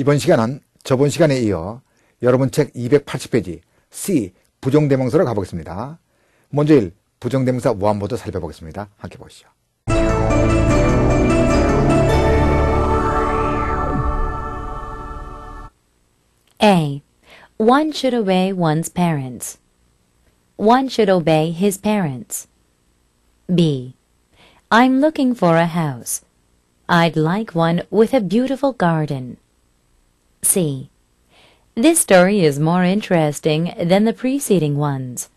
이번 시간은 저번 시간에 이어 여러분 책 280페이지 C 부정대명사로 가보겠습니다. 먼저 1. 부정대명사 무한부터 살펴보겠습니다. 함께 보시죠. A. One should obey one's parents. One should obey his parents. B. I'm looking for a house. I'd like one with a beautiful garden. C. This story is more interesting than the preceding ones.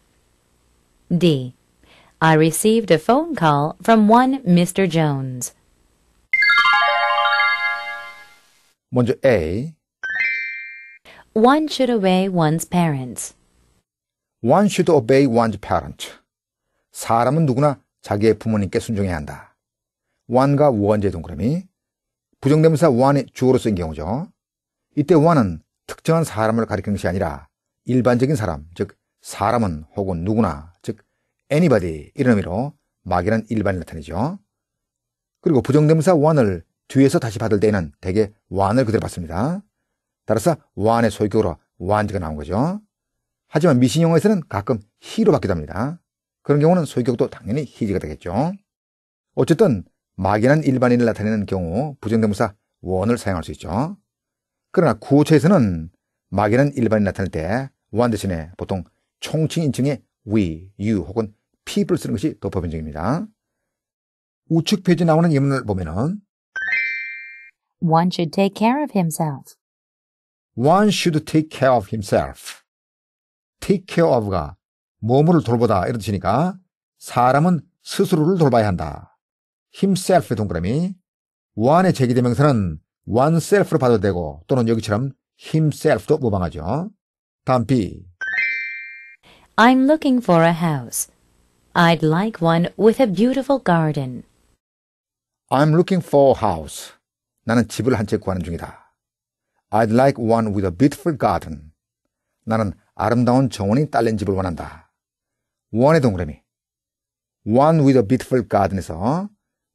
D. I received a phone call from one Mr. Jones. 먼저 A. One should obey one's parents. One should obey one's parents. 사람은 누구나 자기의 부모님께 순종해야 한다. one과 원제 동그라미. 부정대명사 one이 주어로 쓰인 경우죠. 이때 우화는 특정한 사람을 가리키는 것이 아니라 일반적인 사람, 즉 사람은 혹은 누구나, 즉 anybody 이런 의미로 막이란 일반을 나타내죠. 그리고 부정대명사 원을 뒤에서 다시 받을 때에는 대개 완을 그대로 받습니다. 따라서 완의 소유격으로 완지가 나온 거죠. 하지만 미신용어에서는 가끔 히로 받기도 합니다. 그런 경우는 소유격도 당연히 히지가 되겠죠. 어쨌든 막연한 일반인을 나타내는 경우 부정대명사 원을 사용할 수 있죠. 그러나 구호체에서는 마개는 일반인 나타날때 o n 대신에 보통 총칭 인칭의 we, you 혹은 p e o p l e 쓰는 것이 더 보편적입니다. 우측 페이지 나오는 예문을 보면은 one should take care of himself. one should take care of himself. take care of가 몸을 돌보다 이런 뜻이니까 사람은 스스로를 돌봐야 한다. himself의 동그라미 one의 제기대명사는 oneself로 봐도 되고 또는 여기처럼 himself도 모방하죠. 다음 B. I'm looking for a house. I'd like one with a beautiful garden. I'm looking for a house. 나는 집을 한 채 구하는 중이다. I'd like one with a beautiful garden. 나는 아름다운 정원이 딸린 집을 원한다. 원의 동그라미. One with a beautiful garden에서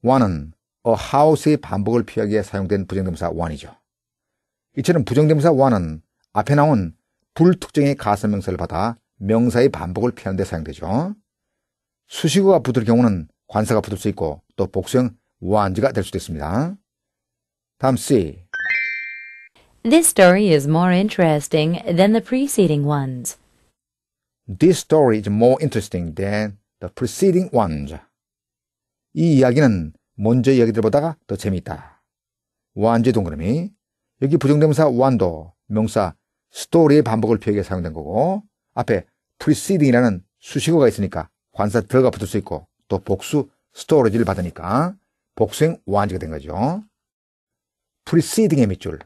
one은 house의 반복을 피하기에 사용된 부정대명사 one이죠. 이처럼 부정대명사 one은 앞에 나온 불특정의 가설명사를 받아 명사의 반복을 피하는 데 사용되죠. 수식어가 붙을 경우는 관사가 붙을 수 있고 또 복수형 one즈가 될 수도 있습니다. 다음 C. This story is more interesting than the preceding ones. This story is more interesting than the preceding ones. 이 이야기는 먼저 이야기 들보다가더 재미있다. 완제 동그라미. 여기 부정대명사 완도, 명사 스토리의 반복을 표기해 사용된 거고 앞에 preceding이라는 수식어가 있으니까 관사 들어가 붙을 수 있고 또 복수 스토리지를 받으니까 복수형 완제가된 거죠. preceding의 밑줄.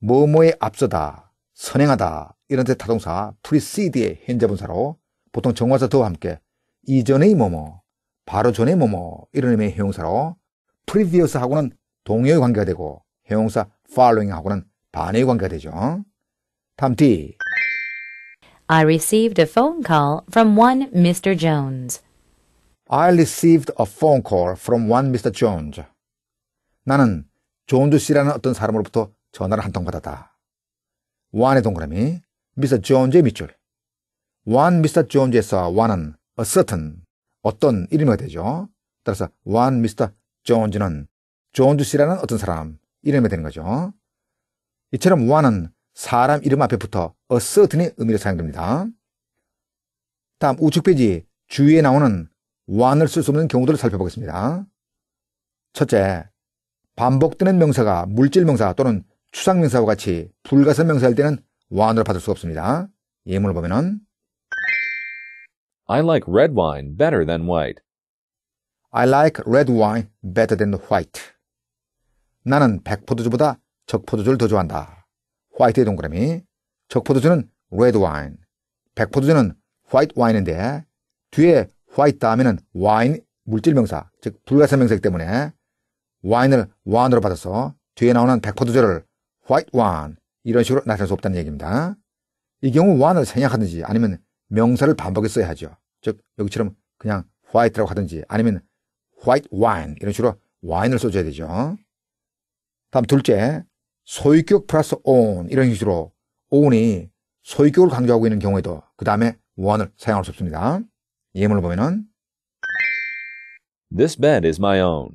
뭐뭐에 앞서다, 선행하다 이런 데 타동사 preced의 현재분사로 보통 정관사 더와 함께 이전의 뭐뭐, 바로 전의 뭐뭐 이런 의미의 형용사로 previous하고는 동요의 관계가 되고 형용사 following하고는 반의 관계가 되죠. 다음 D. I received a phone call from one Mr. Jones. I received a phone call from one Mr. Jones. 나는 존즈 씨라는 어떤 사람으로부터 전화를 한 통 받았다. one의 동그라미, Mr. Jones의 밑줄. one Mr. Jones에서 one은 a certain, 어떤 이름이 되죠. 따라서 one Mr. 존즈는 존즈 씨라는 어떤 사람 이름이 되는 거죠. 이처럼 우아는 사람 이름 앞에 붙어 a c e 의 의미로 사용됩니다. 다음 우측 페이지 주위에 나오는 o n e 을쓸 수 없는 경우들을 살펴보겠습니다. 첫째, 반복되는 명사가 물질 명사 또는 추상 명사와 같이 불가사 명사일 때는 one을 받을 수 없습니다. 예문을 보면은 I like red wine better than white. I like red wine better than white. 나는 백포도주보다 적포도주를 더 좋아한다. 화이트의 동그라미. 적포도주는 red wine. 백포도주는 white wine인데 뒤에 white 다음에는 wine 물질 명사, 즉 불가사 명사이기 때문에 wine을 one으로 받아서 뒤에 나오는 백포도주를 white o n e 이런 식으로 나타낼 수 없다는 얘기입니다. 이 경우 one을 생략하든지 아니면 명사를 반복해 써야 하죠. 즉 여기처럼 그냥 white라고 하든지 아니면 white wine 이런 식으로 w i n e 을 써줘야 되죠. 다음 둘째 소유격 플러스 on 이런 식으로 on이 소유격을 강조하고 있는 경우에도 그 다음에 one을 사용할 수 없습니다. 예문을 보면은 This bed is my own.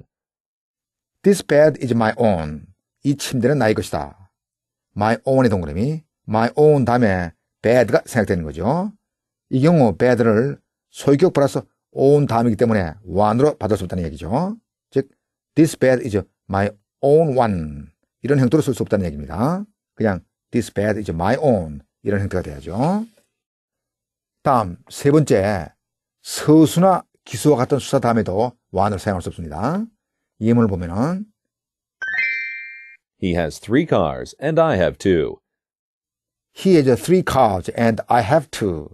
This bed is my own. 이 침대는 나의 것이다. my own의 동그라미 my own 다음에 bed가 생각되는 거죠. 이 경우 bed를 소유격 플러스 온 다음이기 때문에 one으로 받을 수 없다는 얘기죠. 즉, this bed is my own one. 이런 형태로 쓸 수 없다는 얘기입니다. 그냥 this bed is my own. 이런 형태가 돼야죠. 다음, 세 번째, 서수나 기수와 같은 수사 다음에도 one을 사용할 수 없습니다. 예문을 보면은 He has three cars and I have two. He has three cars and I have two.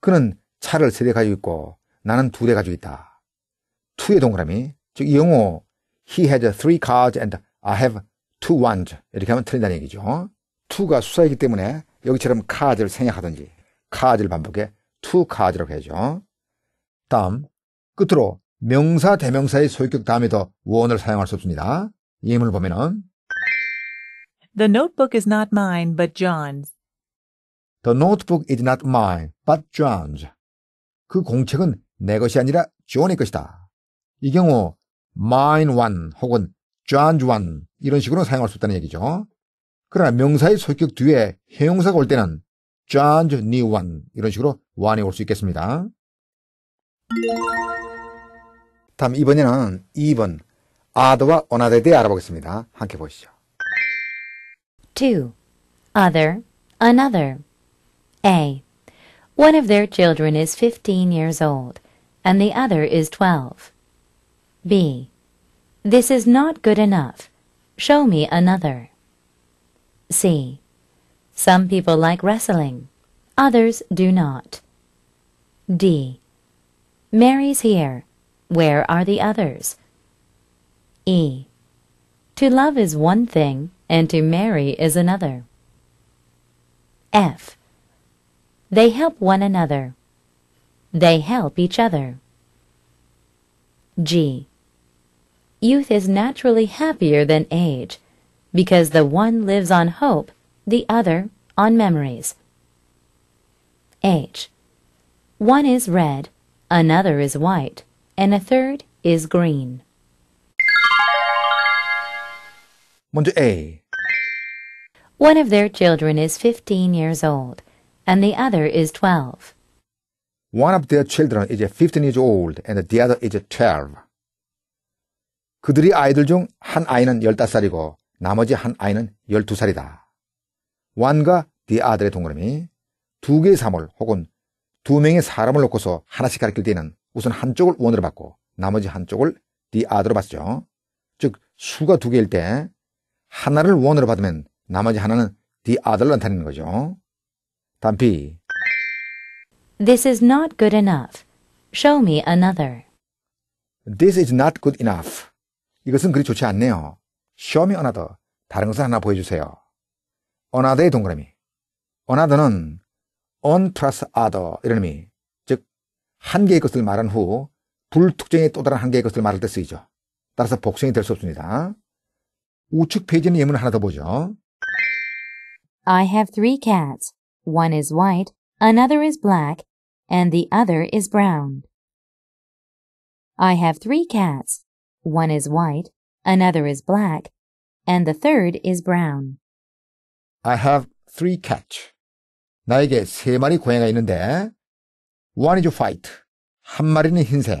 그는 차를 세대 가지고 있고 나는 두 대 가지고 있다. 투의 동그라미. 즉, 영어, he had three cards and I have two ones. 이렇게 하면 틀린다는 얘기죠. 투가 수사이기 때문에 여기처럼 카드를 생략하든지, 카드를 반복해 투 카드라고 해야죠. 다음, 끝으로 명사, 대명사의 소유격 다음에더 원을 사용할 수 없습니다. 예문을 보면은 The notebook is not mine, but John's. The notebook is not mine, but John's. 그 공책은 내 것이 아니라 존의 것이다. 이 경우 mine one 혹은 John's one 이런 식으로 사용할 수 있다는 얘기죠. 그러나 명사의 소격 뒤에 형용사가 올 때는 John's new one 이런 식으로 one이 올 수 있겠습니다. 다음 이번에는 2번 other와 another에 대해 알아보겠습니다. 함께 보시죠. 2. Other, another. A. One of their children is 15 years old. and the other is 12. B. This is not good enough. Show me another. C. Some people like wrestling. Others do not. D. Mary's here. Where are the others? E. To love is one thing and to marry is another. F. They help one another. They help each other. G. Youth is naturally happier than age because the one lives on hope, the other on memories. H. One is red, another is white, and a third is green. 문제 A. One of their children is 15 years old, and the other is 12. One of their children is 15 years old and the other is 12. 그들이 아이들 중 한 아이는 15살이고 나머지 한 아이는 12살이다. one과 the other의 동그라미 두 개의 사물 혹은 두 명의 사람을 놓고서 하나씩 가리킬 때는 우선 한쪽을 원으로 받고 나머지 한쪽을 the other로 받죠. 즉 수가 두 개일 때 하나를 원으로 받으면 나머지 하나는 the other로 나타내는 거죠. 단비 This is not good enough. Show me another. This is not good enough. 이것은 그리 좋지 않네요. Show me another. 다른 것을 하나 보여주세요. another의 동그라미. another는 on plus other 이런 의미. 즉, 한 개의 것을 말한 후 불특정의 또 다른 한 개의 것을 말할 때 쓰이죠. 따라서 복성이 될 수 없습니다. 우측 페이지는 예문 하나 더 보죠. I have three cats. One is white, another is black, and the other is brown. I have three cats. One is white, another is black, and the third is brown. I have three cats. 나에게 세 마리 고양이가 있는데, one is white. 한 마리는 흰색.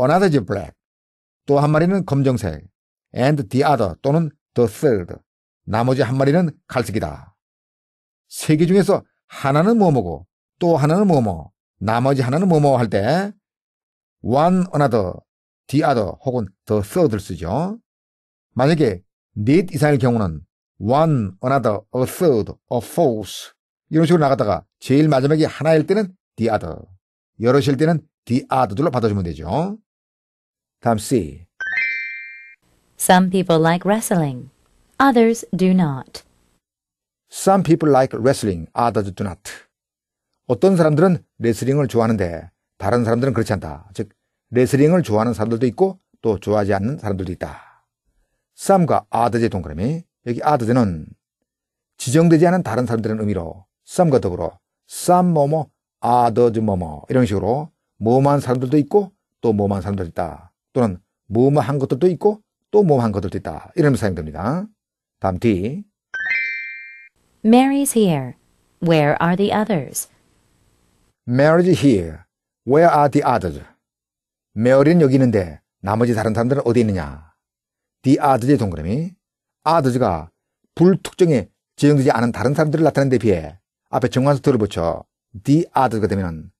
another is black. 또 한 마리는 검정색. and the other 또는 the third. 나머지 한 마리는 갈색이다. 세 개 중에서 하나는 뭐뭐고 또 하나는 뭐뭐, 나머지 하나는 뭐뭐 할 때 one another, the other 혹은 the third를 쓰죠. 만약에 need 이상일 경우는 one, another, a third, a fourth 이런 식으로 나갔다가 제일 마지막에 하나일 때는 the other, 여럿일 때는 the other들로 받아주면 되죠. 다음 C. Some people like wrestling. Others do not. Some people like wrestling. Others do not. 어떤 사람들은 레슬링을 좋아하는데 다른 사람들은 그렇지 않다. 즉, 레슬링을 좋아하는 사람들도 있고 또 좋아하지 않는 사람들도 있다. 쌈과 아드제 동그라미. 여기 아드제는 지정되지 않은 다른 사람들은 의미로 쌈과 더불어 쌈뭐뭐, 아드즈뭐뭐 이런 식으로 뭐만 사람들도 있고 또 뭐만 사람들도 있다. 또는 뭐뭐한 것들도 있고 또 뭐한 것들도 있다. 이러면 사용됩니다. 다음 D. Mary's here. Where are the others? Mary is here. Where are the others? 메어리는 여기 있는데 나머지 다른 사람들은 어디 있느냐? The others의 동그라미. others가 불특정에 지정되지 않은 다른 사람들을 나타내는데 비해 앞에 정관수터를 붙여 the others가 되면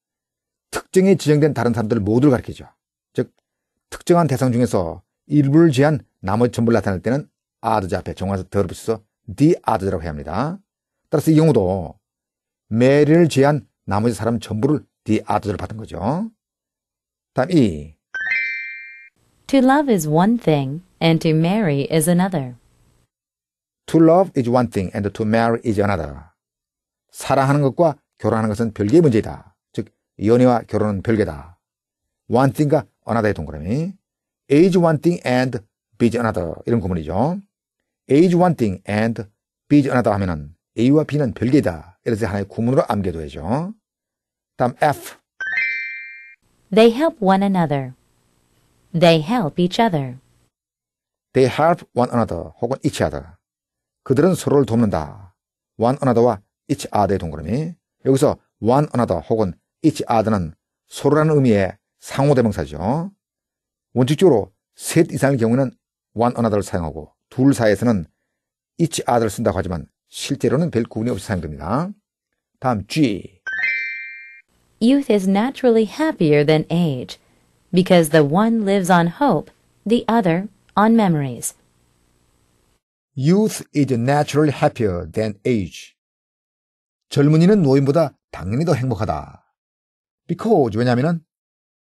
특정에 지정된 다른 사람들을 모두를 가리키죠. 즉, 특정한 대상 중에서 일부를 제한 나머지 전부를 나타낼 때는 others 앞에 정관수터를 붙여서 the others라고 해야 합니다. 따라서 이 경우도 메리를 제한 나머지 사람 전부를 the other를 받은 거죠. 다음 이 To love is one thing and to marry is another. To love is one thing and to marry is another. 사랑하는 것과 결혼하는 것은 별개의 문제이다. 즉 연애와 결혼은 별개다. One thing과 another의 동그라미. a Is one thing and be another 이런 구문이죠. a Is one thing and be another 하면은 A와 B는 별개다. 이래서 하나의 구문으로 암기해둬야죠. 다음 F. They help one another. They help each other. They help one another 혹은 each other. 그들은 서로를 돕는다. one another와 each other의 동그라미. 여기서 one another 혹은 each other는 서로라는 의미의 상호대명사죠. 원칙적으로 셋 이상의 경우는 one another를 사용하고 둘 사이에서는 each other를 쓴다고 하지만 실제로는 별 구분이 없이 사용됩니다. 다음 G. Youth is naturally happier than age because the one lives on hope, the other on memories. Youth is naturally happier than age. 젊은이는 노인보다 당연히 더 행복하다. Because 왜냐하면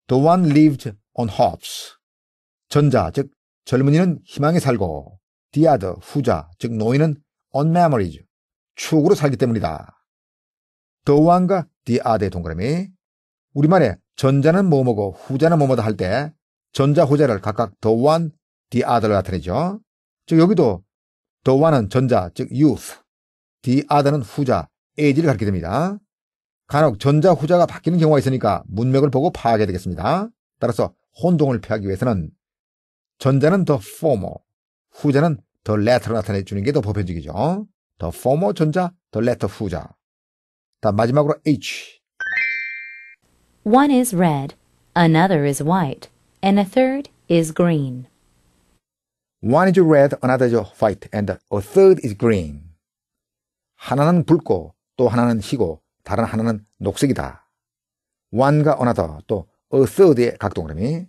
the one lived on hopes. 전자 즉 젊은이는 희망에 살고 the other 후자 즉 노인은 on memories 추억으로 살기 때문이다. 더왕과 디아데 네 동그라미 우리말에 전자는 뭐뭐고 후자는 뭐뭐다 할 때 전자 후자를 각각 더완 디아더로 네 나타내죠. 즉 여기도 더완은 전자 즉 youth 디아더는 네 후자 age를 가리게 됩니다. 간혹 전자 후자가 바뀌는 경우가 있으니까 문맥을 보고 파악해야 되겠습니다. 따라서 혼동을 피하기 위해서는 전자는 더 formal, 후자는 더 letter로 나타내 주는 게 더 보편적이죠. 더 formal 전자, 더 letter 후자. 다 마지막으로 H. One is red, another is white, and a third is green. One is red, another is white, and a third is green. 하나는 붉고 또 하나는 희고 다른 하나는 녹색이다. one과 another 또 a third의 각 동그라미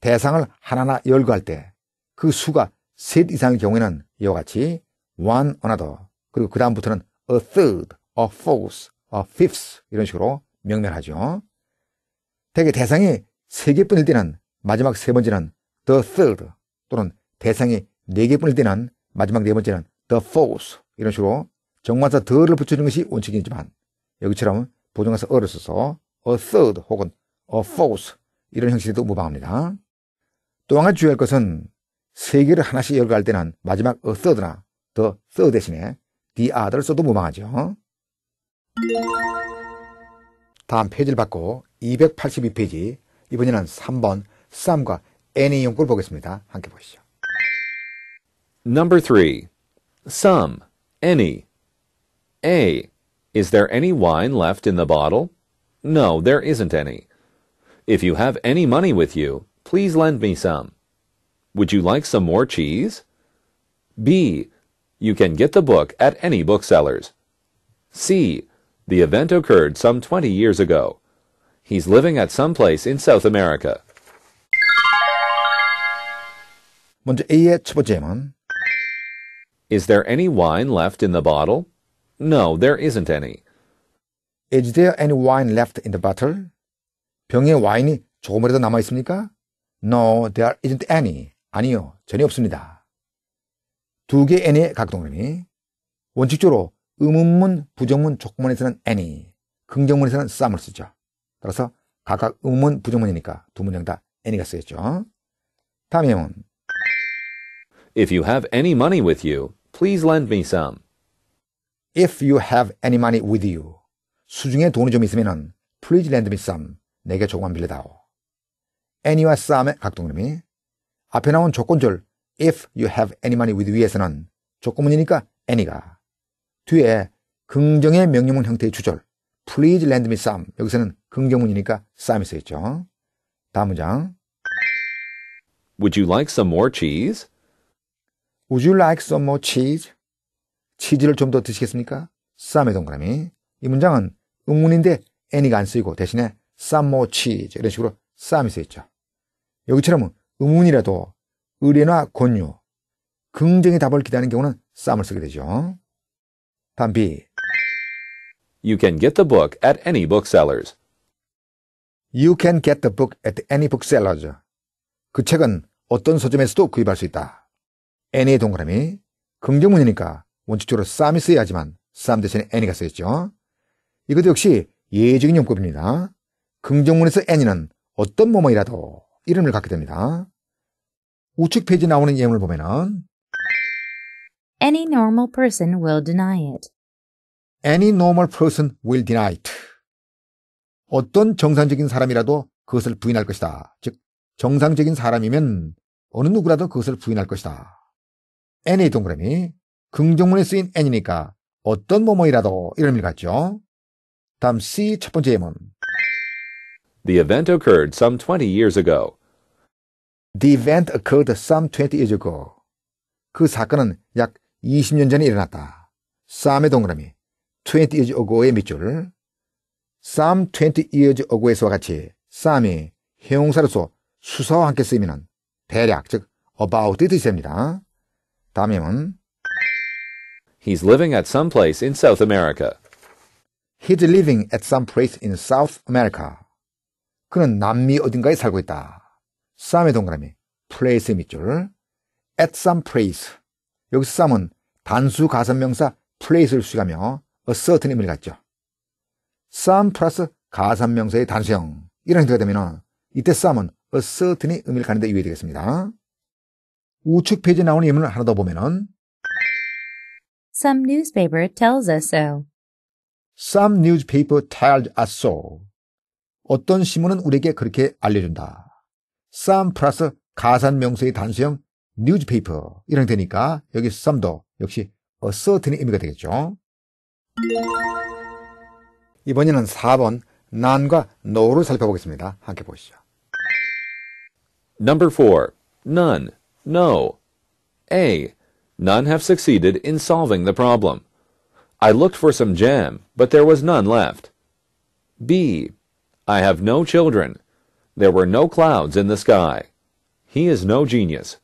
대상을 하나하나 열거할 때 그 수가 셋 이상의 경우에는 이와 같이 one another 그리고 그 다음부터는 a third, a fourth, 어, f i f t h 이런 식으로 명명하죠. 대개 대상이 세 개뿐일 때는 마지막 세 번째는 the third 또는 대상이 네 개뿐일 때는 마지막 네 번째는 the fourth 이런 식으로 정관사 the를 붙여주는 것이 원칙이지만 여기처럼 보정관사 어를 써서 a third 혹은 a fourth 이런 형식에도 무방합니다. 또한 가지 주의할 것은 세 개를 하나씩 열거할 때는 마지막 a third나 the third 대신에 the other를 써도 무방하죠. 다음 페이지를 받고 282페이지 이번에는 3번 쌈과 any 용구를 보겠습니다. 함께 보시죠. Number 3. Some, any. A. Is there any wine left in the bottle? No, there isn't any. If you have any money with you, please lend me some. Would you like some more cheese? B. You can get the book at any bookseller's. C. The event occurred some 20 years ago. He's living at some place in South America. 먼저 A의 첫 번째 질문. Is there any wine left in the bottle? No, there isn't any. Is there any wine left in the bottle? 병에 와인이 조금이라도 남아 있습니까? No, there isn't any. 아니요, 전혀 없습니다. 두 개의 n의 각동음이 원칙적으로 음문문 부정문, 조건문에서는 any, 긍정문에서는 some을 쓰죠. 따라서 각각 음문문 부정문이니까 두 문장 다 any가 쓰였죠. 다음 예문. If you have any money with you, please lend me some. If you have any money with you, 수중에 돈이 좀있으면 please lend me some, 내게 조금만 빌려다오. any와 some의 각동그림이 앞에 나온 조건절 if you have any money with you에서는 조건문이니까 any가 뒤에 긍정의 명령문 형태의 주절 Please lend me some 여기서는 긍정문이니까 some이 쓰였죠. 다음 문장 Would you like some more cheese? Would you like some more cheese? 치즈를 좀 더 드시겠습니까? s o m 쌈의 동그라미. 이 문장은 음문인데 any가 안 쓰이고 대신에 some more cheese 이런 식으로 s o m e 이 쓰였죠. 여기처럼 음문이라도 의뢰나 권유, 긍정의 답을 기대하는 경우는 s o 쌈을 쓰게 되죠. p l You can get the book at any booksellers. You can get the book at any booksellers. 그 책은 어떤 서점에서도 구입할 수 있다. any의 동그라미. 긍정문이니까 원칙적으로 쌈이 써여야지만쌈 대신에 any가 쓰였죠. 이것도 역시 예외적인 용법입니다. 긍정문에서 any는 어떤 뭐뭐이라도 이름을 갖게 됩니다. 우측 페이지 나오는 예문을 보면은 Any normal person will deny it. Any normal person will deny it. 어떤 정상적인 사람이라도 그것을 부인할 것이다. 즉, 정상적인 사람이면 어느 누구라도 그것을 부인할 것이다. any 동그라미, 긍정문에 쓰인 any니까 어떤 뭐뭐이라도 이런 의미를 갖죠. 다음 C 첫 번째 예문. The event occurred some 20 years ago. The event occurred some 20 years ago. 그 사건은 약 20년 전에 일어났다. 쌈의 동그라미 20 years ago의 밑줄을 쌈20 years ago에서와 같이 쌈이 형용사로서 수사와 함께 쓰이면 대략 즉 about의 뜻이 됩니다. 다음은 He's living at some place in South America. He's living at some place in South America. 그는 남미 어딘가에 살고 있다. 쌈의 동그라미 place의 밑줄 at some place 여기서 쌈은 단수 가산명사 place를 수식하며 a certain 의미를 갖죠. 쌈 플러스 가산명사의 단수형 이런 형태가 되면 이때 쌈은 a certain의 의미를 갖는데 유의되겠습니다. 우측 페이지에 나오는 예문을 하나 더 보면은 Some newspaper tells us so. Some newspaper tells us so. 어떤 신문은 우리에게 그렇게 알려준다. some 플러스 가산명사의 단수형 newspaper 이런 되니까 여기 some도 역시 a certain의 의미가 되겠죠. 이번에는 4번 none과 no를 살펴보겠습니다. 함께 보시죠. Number 4. None. No. A. None have succeeded in solving the problem. I looked for some jam, but there was none left. B. I have no children. There were no clouds in the sky. He is no genius.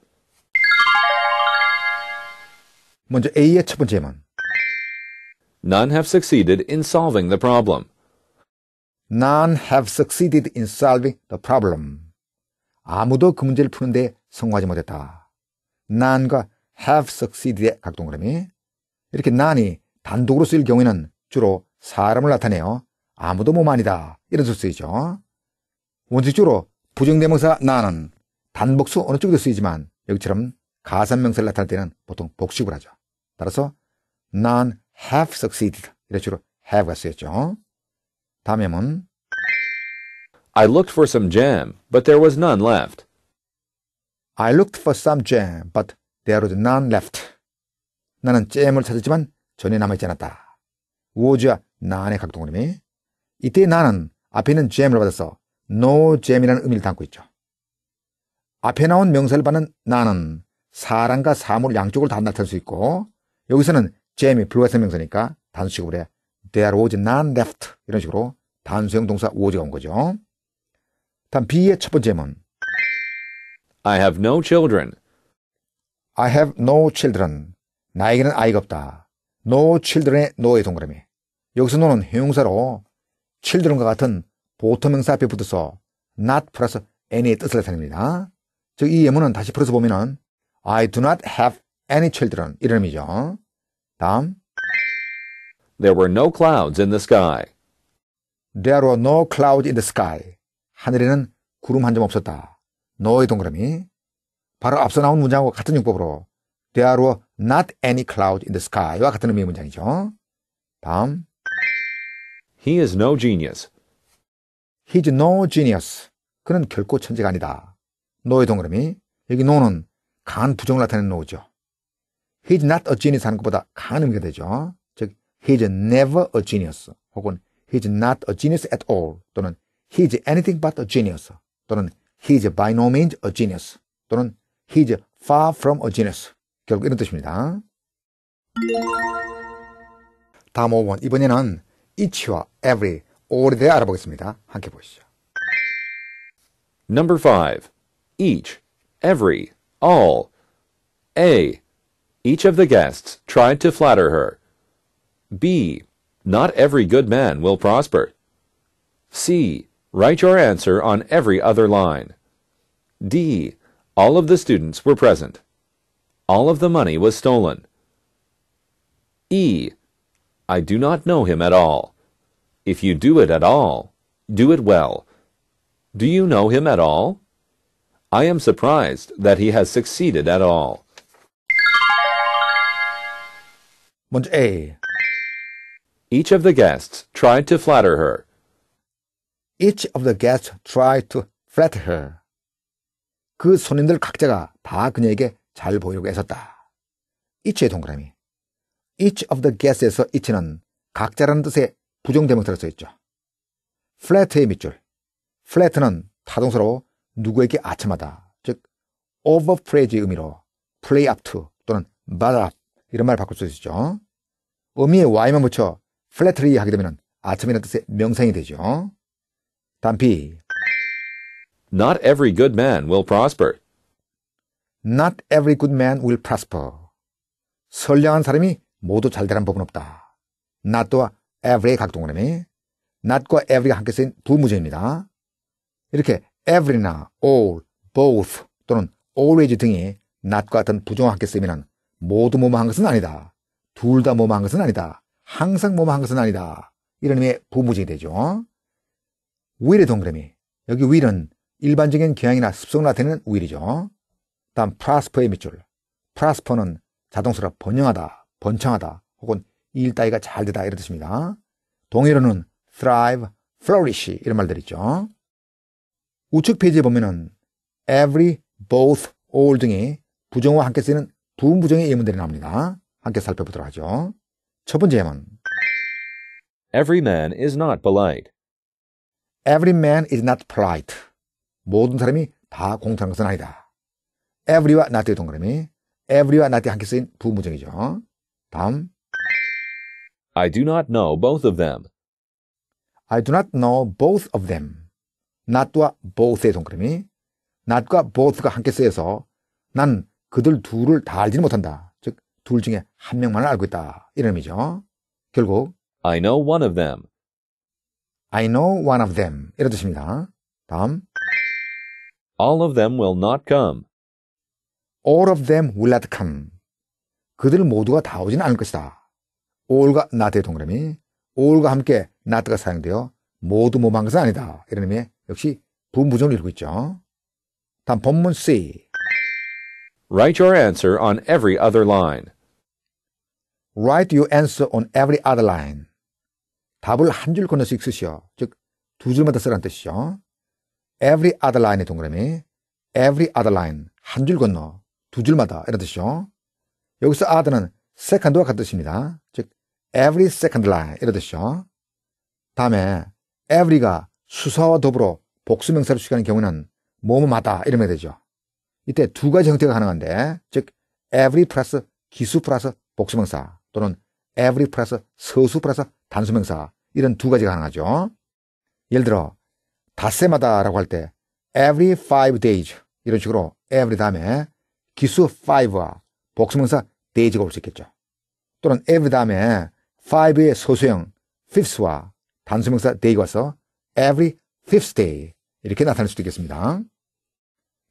먼저 A의 첫 번째 문. None have succeeded in solving the problem. None have succeeded in solving the problem. 아무도 그 문제를 푸는데 성공하지 못했다. none과 have succeeded의 각동그라미. 이렇게 none이 단독으로 쓰일 경우에는 주로 사람을 나타내요. 아무도 몸 아니다. 이런 뜻 쓰이죠. 원칙적으로 부정대명사 나은 단복수 어느 쪽에도 쓰이지만 여기처럼 가산명사를 나타낼 때는 보통 복식으로 하죠. 따라서 none have succeeded. 이래 주로 have가 쓰였죠. 다음에는 I looked for some jam, but there was none left. I looked for some jam, but there was none left. 나는 잼을 찾았지만 전혀 남아있지 않았다. wo즈와 none의 각동그림이 이때 나는 앞에 있는 잼을 받아서 no jam이라는 의미를 담고 있죠. 앞에 나온 명사를 받는 나는 사람과 사물 양쪽을 다 나타낼 수 있고 여기서는 잼이 불가세 명사니까 단수식으로 해. There was none left. 이런 식으로 단수형 동사 was가 온 거죠. 다음 B의 첫 번째문. I have no children. I have no children. 나에게는 아이가 없다. No children의 no의 동그라미. 여기서 no는 형용사로 children과 같은 보통 명사 앞에 붙어서 not plus any의 뜻을 나타냅니다. 즉 이 예문은 다시 풀어서 보면은 I do not have any children 이름이죠. 다음 There were no clouds in the sky. There were no clouds in the sky. 하늘에는 구름 한 점 없었다. 너의 동그라미. 바로 앞서 나온 문장과 같은 용법으로 There were not any cloud s in the sky와 같은 의미의 문장이죠. 다음 He is no genius. He's no genius. 그는 결코 천재가 아니다. 너의 동그라미. 여기 no는 간 부정을 나타내는 no죠. he's not a genius 하는 것보다 강한 의미가 되죠. 즉, he's never a genius 혹은 he's not a genius at all 또는 he's anything but a genius 또는 he's by no means a genius 또는 he's far from a genius 결국 이런 뜻입니다. 다음 5번 이번에는 each와 every all에 대해 알아보겠습니다. 함께 보시죠. Number 5. each, every, all. A. Each of the guests tried to flatter her. B. Not every good man will prosper. C. Write your answer on every other line. D. All of the students were present. All of the money was stolen. E. I do not know him at all. If you do it at all, do it well. Do you know him at all? I am surprised that he has succeeded at all. 먼저 A. Each of the guests tried to flatter her. Each of the guests tried to flatter her. 그 손님들 각자가 다 그녀에게 잘 보이려고 애썼다. each의 동그라미. each of the guest에서 each는 각자라는 뜻의 부정대명사로 써있죠. flat의 밑줄. flat는 타동사로 누구에게 아첨하다, 즉 overpraise 의미로 play up to 또는 butter up 이런 말 바꿀 수 있죠. 의 음이 y만 붙여 flatly 하게 되면 아첨이라는 뜻의 명상이 되죠. 단음 Not every good man will prosper. Not every good man will prosper. 선량한 사람이 모두 잘 되란 법은 없다. not와 every의 각동그라이 not과 every가 함께 쓰인 부무제입니다. 이렇게 every나 all, both 또는 always 등이 not과 같은 부정어 함께 쓰이면 모두 뭐뭐한 것은 아니다. 둘 다 뭐뭐한 것은 아니다. 항상 뭐뭐한 것은 아니다. 이런 의미의 부무증이 되죠. 우일의 동그라미. 여기 우일은 일반적인 경향이나 습성을 나타내는 우일이죠. 다음 프라스퍼의 밑줄. 프라스퍼는 자동수라 번영하다, 번창하다, 혹은 일 따위가 잘 되다 이런 뜻입니다. 동일어는 thrive, flourish 이런 말들 있죠. 우측 페이지에 보면은 every, both, all 등이 부정어와 함께 쓰이는 부분부정의 예문들이 나옵니다. 함께 살펴보도록 하죠. 첫 번째 예문. Every man is not polite. Every man is not polite. 모든 사람이 다 공탄한 것은 아니다. Every와 not의 동그라미. Every와 not이 함께 쓰인 부분부정이죠. 다음. I do not know both of them. I do not know both of them. not와 both의 동그라미. not과 both가 함께 쓰여서 난 그들 둘을 다 알지는 못한다. 즉, 둘 중에 한 명만을 알고 있다. 이런 의미죠. 결국 I know one of them. I know one of them. 이런 뜻입니다. 다음 All of them will not come. All of them will not come. 그들 모두가 다 오지는 않을 것이다. all과 not의 동그라미 all과 함께 not가 사용되어 모두 모방한 것은 아니다. 이런 의미에 역시 분부정을 이루고 있죠. 다음 본문 C. Write your answer on every other line. Write your answer on every other line. 답을 한 줄 건너씩 쓰시오. 즉, 두 줄마다 쓰라는 뜻이죠. every other line의 동그라미. every other line. 한 줄 건너. 두 줄마다. 이런 뜻이죠. 여기서 other는 second와 같은 뜻입니다. 즉, every second line. 이런 뜻이죠. 다음에 every가 수사와 더불어 복수명사를 취하는 경우는 뭐뭐마다 이러면 되죠. 이때 두 가지 형태가 가능한데 즉 every 플러스 기수 플러스 복수명사 또는 every 플러스 서수 플러스 단수명사 이런 두 가지가 가능하죠. 예를 들어 닷새마다라고 할 때 every five days 이런 식으로 every 다음에 기수 5와 복수명사 days가 올 수 있겠죠. 또는 every 다음에 5의 소수형 fifth와 단수명사 day가 와서 every fifth day 이렇게 나타날 수도 있겠습니다.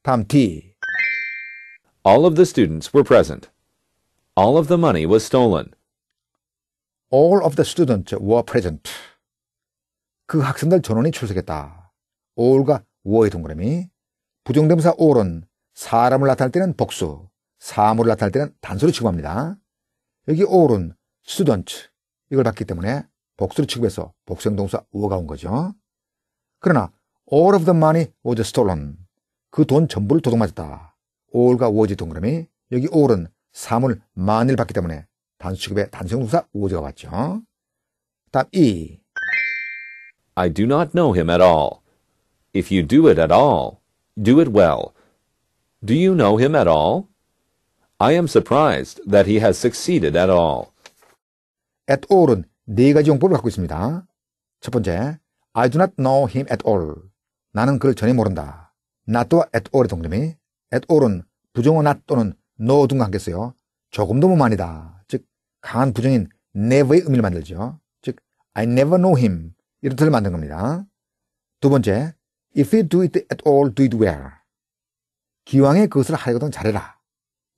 다음 D All of the students were present. All of the money was stolen. All of the students were present. 그 학생들 전원이 출석했다. all과 were의 동그라미. 부정대명사 all은 사람을 나타낼 때는 복수, 사물을 나타낼 때는 단수로 취급합니다. 여기 all은 student 이걸 봤기 때문에 복수로 취급해서 복수형동사 were가 온 거죠. 그러나 all of the money was stolen. 그 돈 전부를 도둑맞았다. 올과 5지 동그라미 여기 올은 3월 만일 받기 때문에 단수식업의 단성동사 오지가 왔죠. 다음 E. I do not know him at all. If you do it at all, do it well. Do you know him at all? I am surprised that he has succeeded at all. at all은 네 가지 용법을 갖고 있습니다. 첫 번째, I do not know him at all. 나는 그를 전혀 모른다. 나 또한 at all의 동그라미. at all은 부정어나 또는 넣어과 함께 써요 조금도 무만이다. 즉 강한 부정인 never의 의미를 만들죠. 즉 I never know him 이런 뜻을 만든 겁니다. 두 번째 If you do it at all, do it well. 기왕에 그것을 하려거든 잘해라.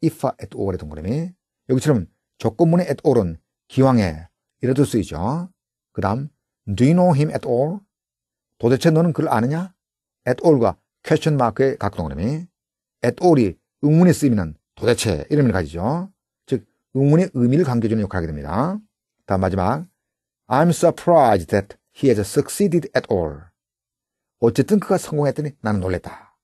if at all의 동그라미. 여기처럼 조건문의 at all은 기왕에 이래도 쓰이죠. 그 다음 do you know him at all? 도대체 너는 그를 아느냐? at all과 question mark의 각 동그라미. at all이 응문의 쓰이는 도대체 이름의 가지죠. 즉응문의 의미를 강조해주는 역할을 하게 됩니다. 다음 마지막 I'm surprised that he has succeeded at all. 어쨌든 그가 성공했더니 나는 놀랬다.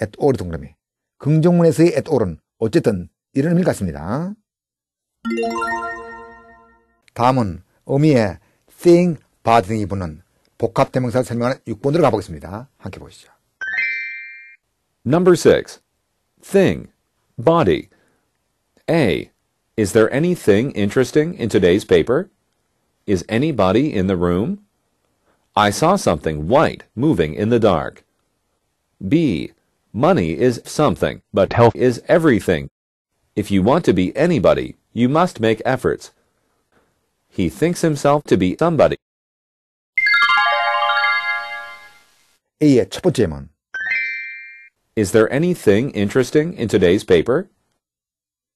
at all이 동그라미. 긍정문에서의 at all은 어쨌든 이런 의미를 갖습니다. 다음은 어미의 thing, bad 등이 붙는 복합대명사를 설명하는 6번으로 가보겠습니다. 함께 보시죠. Number 6. Thing. Body. A. Is there anything interesting in today's paper? Is anybody in the room? I saw something white moving in the dark. B. Money is something, but health is everything. If you want to be anybody, you must make efforts. He thinks himself to be somebody. A의 첫 번째 문 Is there anything interesting in today's paper?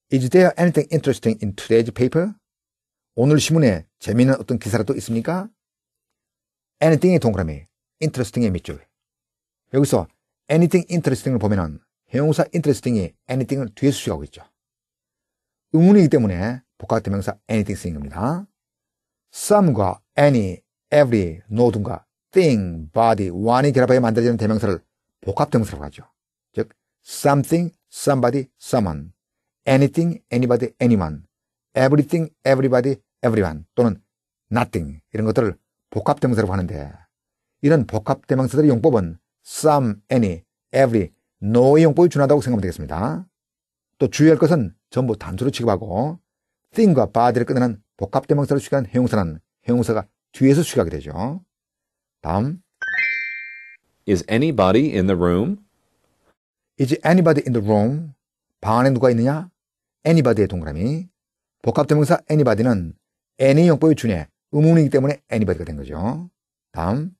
Is there anything interesting in today's paper? 오늘 신문에 재미있는 어떤 기사라도 있습니까? anything의 동그라미, interesting의 밑줄. 여기서 anything interesting을 보면은 형용사 interesting이 anything을 뒤에 수식하고 있죠. 의문이기 때문에 복합대명사 anything 쓰인 겁니다. some과 any, every, no 등과 thing, body, one이 결합하여 만들어지는 대명사를 복합대명사라고 하죠. something, somebody, someone, anything, anybody, anyone, everything, everybody, everyone 또는 nothing 이런 것들을 복합대명사라고 하는데 이런 복합대명사들의 용법은 some, any, every, no의 용법이 준하다고 생각하면 되겠습니다. 또 주의할 것은 전부 단수로 취급하고 thing과 body를 끝내는 복합대명사를 취급한 형용사는 형용사가 뒤에서 취급하게 되죠. 다음 Is anybody in the room? Is anybody in the room? 방 안에 누가 있느냐? anybody의 동그라미. 복합대명사 anybody는 any 용법의 준해 의문이기 때문에 anybody가 된 거죠. 다음.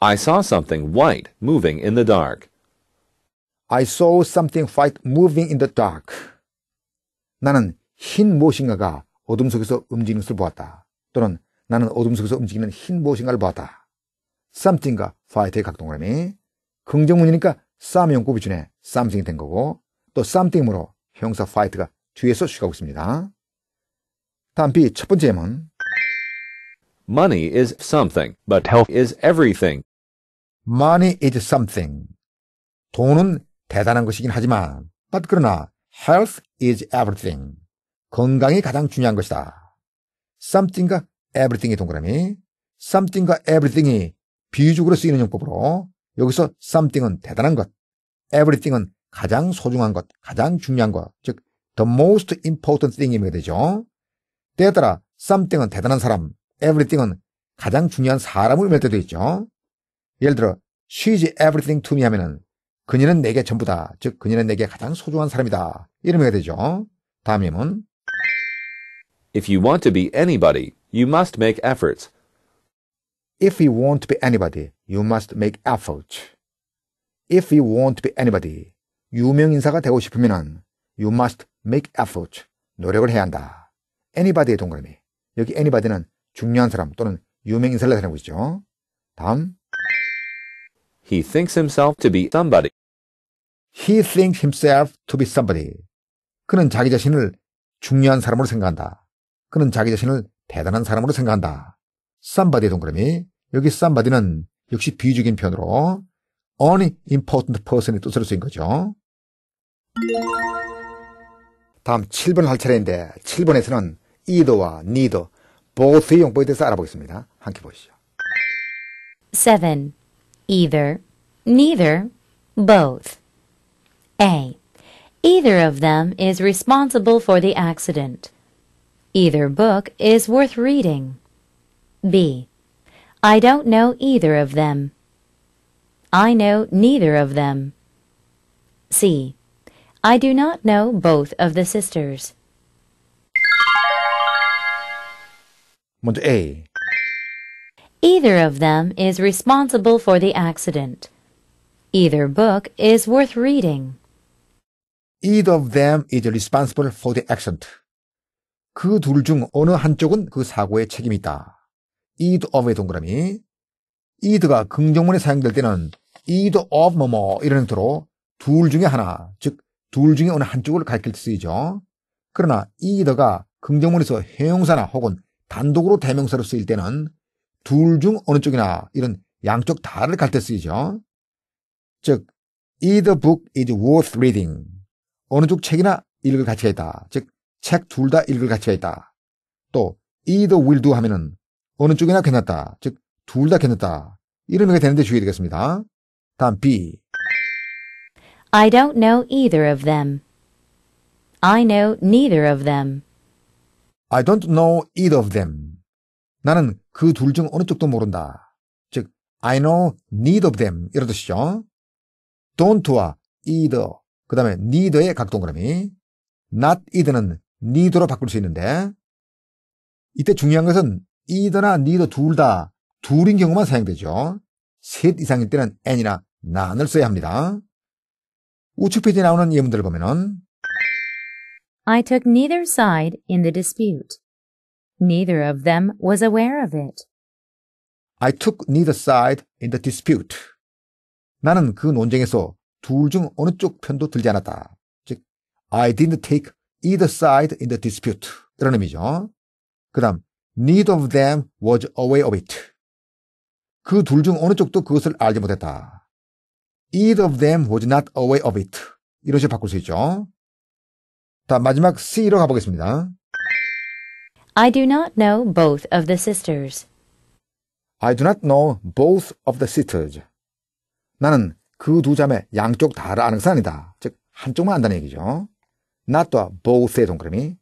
I saw something white moving in the dark. I saw something white moving in the dark. 나는 흰 무엇인가가 어둠 속에서 움직이는 것을 보았다. 또는 나는 어둠 속에서 움직이는 흰 무엇인가를 보았다. something과 white의 각동그라미. 긍정문이니까 쌈용 꾸비준에 쌈승이 된 거고 또 쌈띵으로 형사 파이트가 뒤에서 쉬가고 있습니다. 다음 B 첫 번째 예문 Money is something, but health is everything. Money is something. 돈은 대단한 것이긴 하지만, but 그러나 health is everything. 건강이 가장 중요한 것이다. something과 everything의 동그라미, something과 everything이 비유적으로 쓰이는 용법으로 여기서 something은 대단한 것, everything은 가장 소중한 것, 가장 중요한 것, 즉 the most important thing이면 되죠. 때에 따라 something은 대단한 사람, everything은 가장 중요한 사람을 의미할 때도 있죠. 예를 들어 she's everything to me 하면은 그녀는 내게 전부다, 즉 그녀는 내게 가장 소중한 사람이다 이런 의미가 되죠. 다음 예문 If you want to be anybody, you must make efforts. If you want to be anybody, You must make effort. If you want to be anybody, 유명인사가 되고 싶으면 you must make effort. 노력을 해야 한다. anybody의 동그라미. 여기 anybody는 중요한 사람 또는 유명인사를 나타내고 있죠. 다음. He thinks himself to be somebody. He thinks himself to be somebody. 그는 자기 자신을 중요한 사람으로 생각한다. 그는 자기 자신을 대단한 사람으로 생각한다. somebody의 동그라미. 여기 somebody는 역시 비유적인 표현으로 only important person의 뜻으로 쓰인 거죠. 다음 7번을 할 차례인데 7번에서는 either와 neither, both의 용법에 대해서 알아보겠습니다. 함께 보시죠. 7. Either, neither, both. A. Either of them is responsible for the accident. Either book is worth reading. B. I don't know either of them. I know neither of them. C. I do not know both of the sisters. Mode A. Either of them is responsible for the accident. Either book is worth reading. Either of them is responsible for the accident. 그 둘 중 어느 한쪽은 그 사고의 책임이다. id of의 동그라미. id가 긍정문에 사용될 때는 id of 뭐뭐 이런 형태로 둘 중에 하나, 즉 둘 중에 어느 한쪽을 가리킬 때 쓰이죠. 그러나 id가 긍정문에서 형용사나 혹은 단독으로 대명사로 쓰일 때는 둘 중 어느 쪽이나 이런 양쪽 다를 갈 때 쓰이죠. 즉, either book is worth reading. 어느 쪽 책이나 읽을 가치가 있다. 즉, 책 둘 다 읽을 가치가 있다. 또, either will do 하면은 어느 쪽이나 괜찮다. 즉, 둘 다 괜찮다. 이런 의미가 되는데 주의해야 되겠습니다. 다음 B. I don't know either of them. I know neither of them. I don't know either of them. 나는 그 둘 중 어느 쪽도 모른다. 즉, I know neither of them. 이런 뜻이죠. don't와 either, 그 다음에 neither의 각 동그라미. not either는 neither로 바꿀 수 있는데, 이때 중요한 것은 이더나 니더 둘다 둘인 경우만 사용되죠. 셋 이상일 때는 n이나 nan을 써야 합니다. 우측 페이지에 나오는 예문들을 보면은 I took neither side in the dispute. Neither of them was aware of it. I took neither side in the dispute. 나는 그 논쟁에서 둘 중 어느 쪽 편도 들지 않았다. 즉, I didn't take either side in the dispute. 이런 의미죠. 그 다음, Neither of them was aware of it. 그 둘 중 어느 쪽도 그것을 알지 못했다. Either of them was not aware of it. 이런 식으로 바꿀 수 있죠. 자, 마지막 C로 가보겠습니다. I do not know both of the sisters. I do not know both of the sisters. 나는 그 두 자매 양쪽 다를 아는 것은 아니다. 즉, 한쪽만 안다는 얘기죠. not와 both의 동그라미,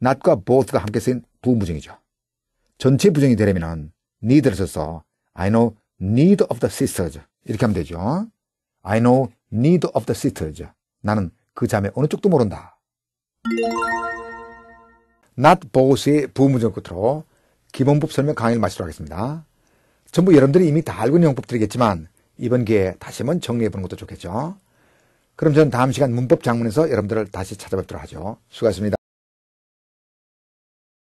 not과 both가 함께 쓰인 부무증이죠. 전체 부정이 되려면 need를 써서 I know need of the sisters 이렇게 하면 되죠. I know need of the sisters 나는 그 자매 어느 쪽도 모른다. not both의 부문전 끝으로 기본법 설명 강의를 마치도록 하겠습니다. 전부 여러분들이 이미 다 알고 있는 용법들이겠지만 이번 기회에 다시 한번 정리해보는 것도 좋겠죠. 그럼 저는 다음 시간 문법 장문에서 여러분들을 다시 찾아뵙도록 하죠. 수고하셨습니다.